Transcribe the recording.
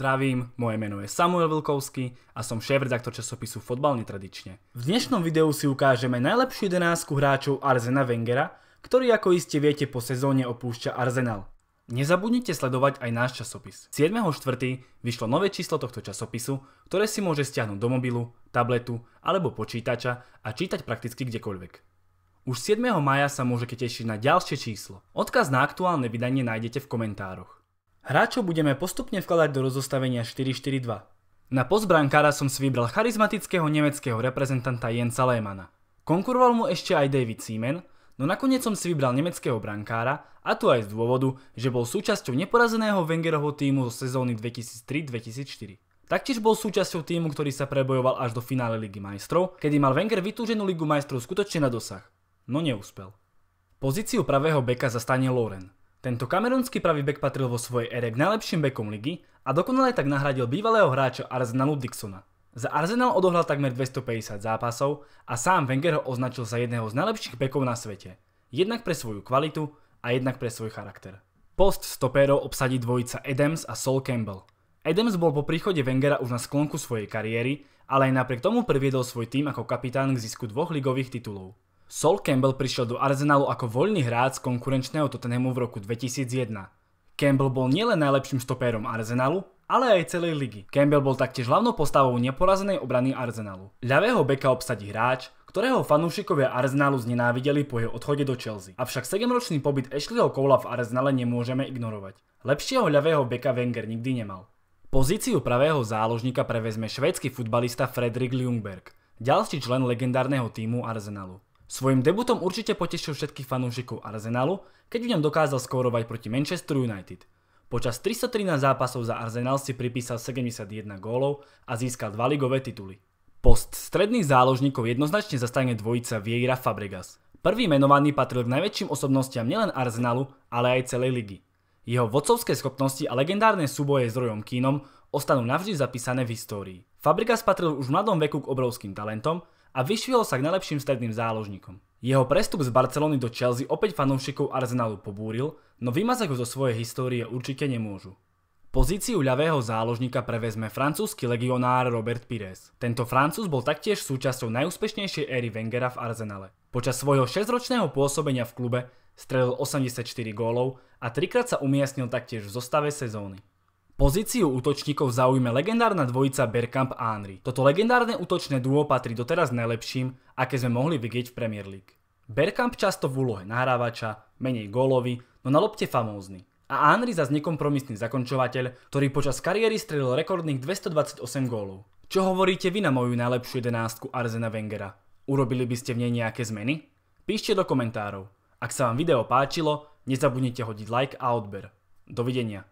Zdravím, moje meno je Samuel Vilkovský a som šéf-redaktor časopisu Fotbal netradične. V dnešnom videu si ukážeme najlepšiu jedenásku hráčov Arzena Wengera, ktorý ako iste viete po sezóne opúšťa Arsenal. Nezabudnite sledovať aj náš časopis. 7.4. vyšlo nové číslo tohto časopisu, ktoré si môže stiahnuť do mobilu, tabletu alebo počítača a čítať prakticky kdekoľvek. Už 7. maja sa môžete tešiť na ďalšie číslo. Odkaz na aktuálne vydanie nájdete v komentároch. Hráčov budeme postupne vkladať do rozostavenia 4-4-2. Na post brankára som si vybral charizmatického nemeckého reprezentanta Jensa Lehmana. Konkuroval mu ešte aj David Seaman, no nakoniec som si vybral nemeckého brankára a to aj z dôvodu, že bol súčasťou neporazeného Wengerovho týmu zo sezóny 2003-2004. Taktiež bol súčasťou týmu, ktorý sa prebojoval až do finále Ligy majstrov, kedy mal Wenger vytúženú Ligu majstrov skutočne na dosah. No neúspel. Pozíciu pravého beka zastane Loren. Tento kamerunský pravý bek patril vo svojej ére k najlepším bekom ligy a dokonale tak nahradil bývalého hráča Arsenalu Dixona. Za Arsenal odohral takmer 250 zápasov a sám Wenger ho označil za jedného z najlepších bekov na svete. Jednak pre svoju kvalitu a jednak pre svoj charakter. Post stopérov obsadí dvojica Adams a Sol Campbell. Adams bol po príchode Wengera už na sklonku svojej kariéry, ale aj napriek tomu previedol svoj tým ako kapitán k zisku dvoch ligových titulov. Sol Campbell prišiel do Arsenalu ako voľný hráč z konkurenčného Tottenhamu v roku 2001. Campbell bol nielen najlepším stopérom Arsenalu, ale aj celej ligy. Campbell bol taktiež hlavnou postavou neporazenej obrany Arsenalu. Ľavého beka obsadí hráč, ktorého fanúšikovia Arsenalu znenávideli po jeho odchode do Chelsea. Avšak 7-ročný pobyt Ashleyho Koula v Arsenale nemôžeme ignorovať. Lepšieho ľavého beka Wenger nikdy nemal. Pozíciu pravého záložníka prevezme švédsky futbalista Fredrik Ljungberg, ďalší člen legendárneho týmu Arsenalu. Svojim debutom určite potešil všetkých fanúšikov Arsenalu, keď v ňom dokázal skórovať proti Manchester United. Počas 313 zápasov za Arsenal si pripísal 71 gólov a získal dva ligové tituly. Post stredných záložníkov jednoznačne zastane dvojica Vieira Fabregas. Prvý menovaný patril k najväčším osobnostiam nielen Arsenalu, ale aj celej ligy. Jeho vodcovské schopnosti a legendárne súboje s Rojom Kínom ostanú navždy zapísané v histórii. Fabregas patril už v mladom veku k obrovským talentom, a vyšvihol sa k najlepším stredným záložníkom. Jeho prestup z Barcelony do Chelsea opäť fanúšikov Arsenalu pobúril, no vymazať ho zo svojej histórie určite nemôžu. Pozíciu ľavého záložníka prevezme francúzsky legionár Robert Pires. Tento francúz bol taktiež súčasťou najúspešnejšej éry Wengera v Arsenale. Počas svojho 6-ročného pôsobenia v klube strelil 84 gólov a trikrát sa umiestnil taktiež v zostave sezóny. Pozíciu útočníkov zaujme legendárna dvojica Bergkamp a Henry. Toto legendárne útočné duo patrí doteraz najlepším, aké sme mohli vidieť v Premier League. Bergkamp často v úlohe nahrávača, menej gólovi, no na lopte famózny. A Henry zas nekompromisný zakončovateľ, ktorý počas kariéry strelil rekordných 228 gólov. Čo hovoríte vy na moju najlepšiu jedenástku Arzena Wengera? Urobili by ste v nej nejaké zmeny? Píšte do komentárov. Ak sa vám video páčilo, nezabudnite hodiť like a odber. Dovidenia.